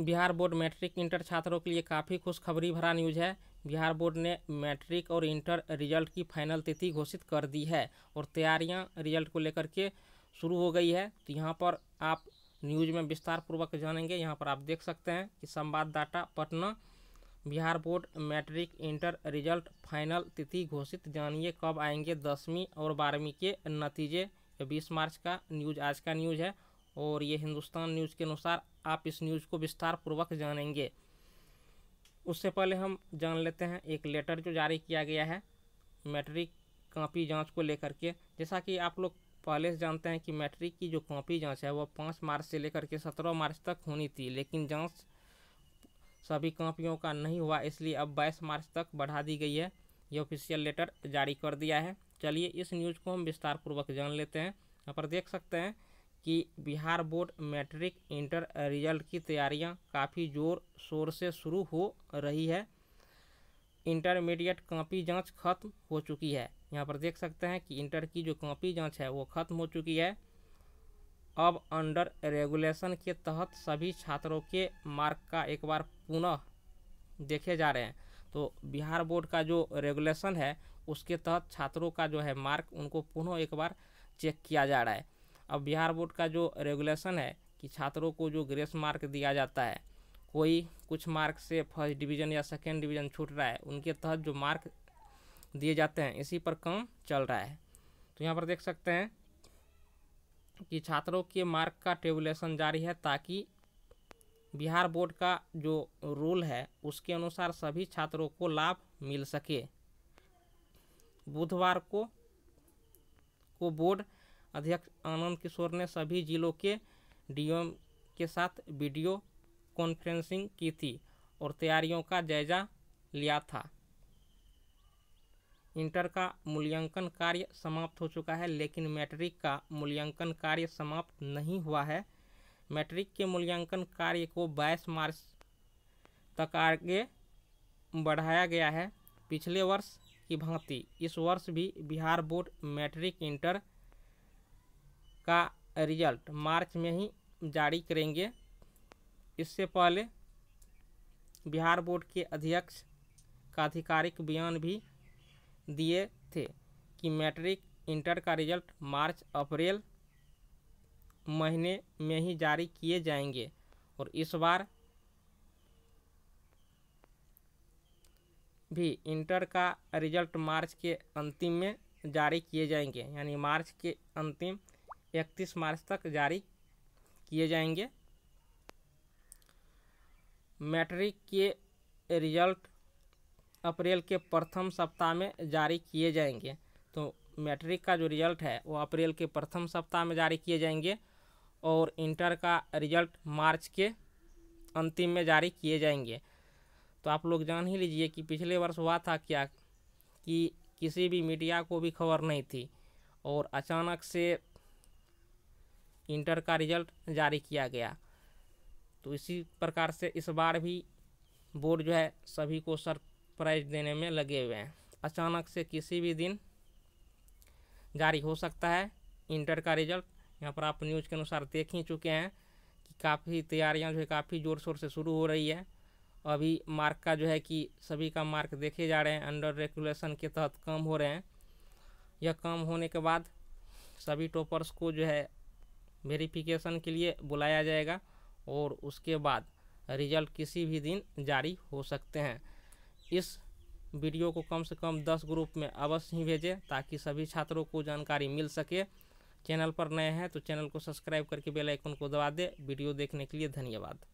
Bihar board matric inter छात्रों के लिए काफ़ी खुशखबरी भरा न्यूज़ है बिहार बोर्ड ने मैट्रिक और इंटर रिजल्ट की फाइनल तिथि घोषित कर दी है और तैयारियां रिजल्ट को लेकर के शुरू हो गई है तो यहाँ पर आप न्यूज में विस्तार पूर्वक जानेंगे यहाँ पर आप देख सकते हैं कि संवाददाता Patna Bihar board matric inter result final तिथि घोषित जानिए कब आएंगे दसवीं और बारहवीं के नतीजे बीस मार्च का न्यूज आज का न्यूज है और ये हिंदुस्तान न्यूज़ के अनुसार आप इस न्यूज़ को विस्तार पूर्वक जानेंगे उससे पहले हम जान लेते हैं एक लेटर जो जारी किया गया है मैट्रिक कापी जांच को लेकर के जैसा कि आप लोग पहले से जानते हैं कि मैट्रिक की जो कापी जांच है वह पाँच मार्च से लेकर के सत्रह मार्च तक होनी थी लेकिन जांच सभी कापियों का नहीं हुआ इसलिए अब बाईस मार्च तक बढ़ा दी गई है ये ऑफिशियल लेटर जारी कर दिया है चलिए इस न्यूज़ को हम विस्तारपूर्वक जान लेते हैं यहाँ पर देख सकते हैं कि Bihar board matric inter result की तैयारियां काफ़ी जोर शोर से शुरू हो रही है इंटरमीडिएट कॉपी जांच खत्म हो चुकी है यहाँ पर देख सकते हैं कि इंटर की जो कॉपी जांच है वो ख़त्म हो चुकी है अब अंडर रेगुलेशन के तहत सभी छात्रों के मार्क का एक बार पुनः देखे जा रहे हैं तो बिहार बोर्ड का जो रेगुलेशन है उसके तहत छात्रों का जो है मार्क उनको पुनः एक बार चेक किया जा रहा है अब बिहार बोर्ड का जो रेगुलेशन है कि छात्रों को जो ग्रेस मार्क दिया जाता है कोई कुछ मार्क से फर्स्ट डिवीज़न या सेकेंड डिवीज़न छूट रहा है उनके तहत जो मार्क दिए जाते हैं इसी पर काम चल रहा है तो यहाँ पर देख सकते हैं कि छात्रों के मार्क का टेबुलेशन जारी है ताकि बिहार बोर्ड का जो रूल है उसके अनुसार सभी छात्रों को लाभ मिल सके बुधवार को को बोर्ड अध्यक्ष आनंद किशोर ने सभी जिलों के डीएम के साथ वीडियो कॉन्फ्रेंसिंग की थी और तैयारियों का जायजा लिया था इंटर का मूल्यांकन कार्य समाप्त हो चुका है लेकिन मैट्रिक का मूल्यांकन कार्य समाप्त नहीं हुआ है मैट्रिक के मूल्यांकन कार्य को 22 मार्च तक आगे बढ़ाया गया है पिछले वर्ष की भांति इस वर्ष भी बिहार बोर्ड मैट्रिक इंटर का रिजल्ट मार्च में ही जारी करेंगे इससे पहले बिहार बोर्ड के अध्यक्ष का आधिकारिक बयान भी दिए थे कि मैट्रिक इंटर का रिजल्ट मार्च अप्रैल महीने में ही जारी किए जाएंगे और इस बार भी इंटर का रिजल्ट मार्च के अंतिम में जारी किए जाएंगे यानी मार्च के अंतिम इकतीस मार्च तक जारी किए जाएंगे मैट्रिक के रिजल्ट अप्रैल के प्रथम सप्ताह में जारी किए जाएंगे तो मैट्रिक का जो रिज़ल्ट है वो अप्रैल के प्रथम सप्ताह में जारी किए जाएंगे और इंटर का रिज़ल्ट मार्च के अंतिम में जारी किए जाएंगे तो आप लोग जान ही लीजिए कि पिछले वर्ष हुआ था क्या कि किसी भी मीडिया को भी खबर नहीं थी और अचानक से इंटर का रिजल्ट जारी किया गया तो इसी प्रकार से इस बार भी बोर्ड जो है सभी को सरप्राइज देने में लगे हुए हैं अचानक से किसी भी दिन जारी हो सकता है इंटर का रिजल्ट यहाँ पर आप न्यूज़ के अनुसार देख ही चुके हैं कि काफ़ी तैयारियाँ जो है काफ़ी ज़ोर शोर से शुरू हो रही है अभी मार्क का जो है कि सभी का मार्क देखे जा रहे हैं अंडर रेगुलेशन के तहत कम हो रहे हैं यह कम होने के बाद सभी टॉपर्स को जो है वेरिफिकेशन के लिए बुलाया जाएगा और उसके बाद रिजल्ट किसी भी दिन जारी हो सकते हैं इस वीडियो को कम से कम दस ग्रुप में अवश्य ही भेजें ताकि सभी छात्रों को जानकारी मिल सके चैनल पर नए हैं तो चैनल को सब्सक्राइब करके बेल आइकन को दबा दें वीडियो देखने के लिए धन्यवाद